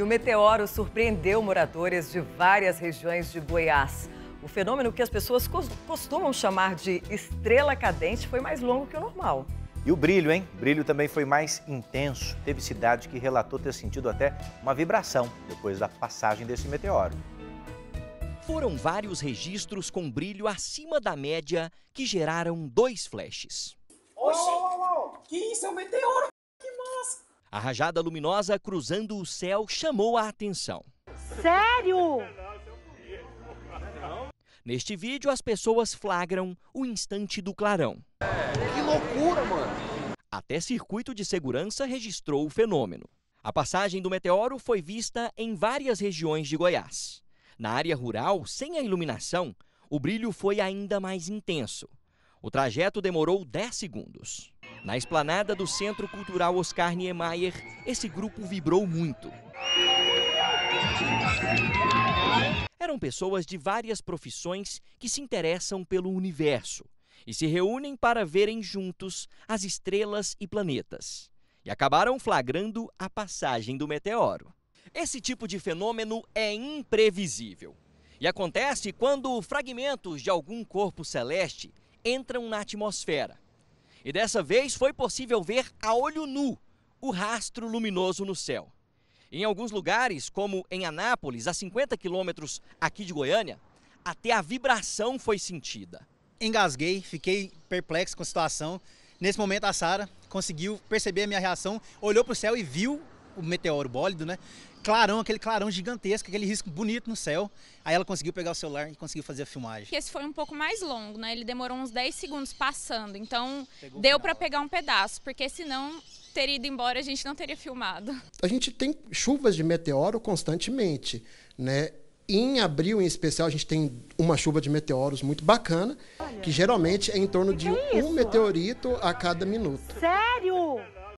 e o meteoro surpreendeu moradores de várias regiões de Goiás. O fenômeno que as pessoas costumam chamar de estrela cadente foi mais longo que o normal. E o brilho, hein? O brilho também foi mais intenso. Teve cidade que relatou ter sentido até uma vibração depois da passagem desse meteoro. Foram vários registros com brilho acima da média que geraram dois flashes. Oxi! Oh, oh, oh. Que isso? É um meteoro! A rajada luminosa cruzando o céu chamou a atenção. Sério? Neste vídeo, as pessoas flagram o instante do clarão. Que loucura, mano! Até circuito de segurança registrou o fenômeno. A passagem do meteoro foi vista em várias regiões de Goiás. Na área rural, sem a iluminação, o brilho foi ainda mais intenso. O trajeto demorou 10 segundos. Na esplanada do Centro Cultural Oscar Niemeyer, esse grupo vibrou muito. Eram pessoas de várias profissões que se interessam pelo universo e se reúnem para verem juntos as estrelas e planetas. E acabaram flagrando a passagem do meteoro. Esse tipo de fenômeno é imprevisível e acontece quando fragmentos de algum corpo celeste entram na atmosfera e dessa vez foi possível ver a olho nu o rastro luminoso no céu. Em alguns lugares, como em Anápolis, a 50 quilômetros aqui de Goiânia, até a vibração foi sentida. Engasguei, fiquei perplexo com a situação. Nesse momento, a Sara conseguiu perceber a minha reação, olhou para o céu e viu o meteoro bólido, né? Clarão, aquele clarão gigantesco, aquele risco bonito no céu. Aí ela conseguiu pegar o celular e conseguiu fazer a filmagem. Esse foi um pouco mais longo, né? Ele demorou uns 10 segundos passando, então Pegou deu para pegar um pedaço, porque senão teria ido embora a gente não teria filmado. A gente tem chuvas de meteoro constantemente, né? Em abril, em especial, a gente tem uma chuva de meteoros muito bacana, Olha. que geralmente é em torno que de que é um meteorito a cada minuto. Sério?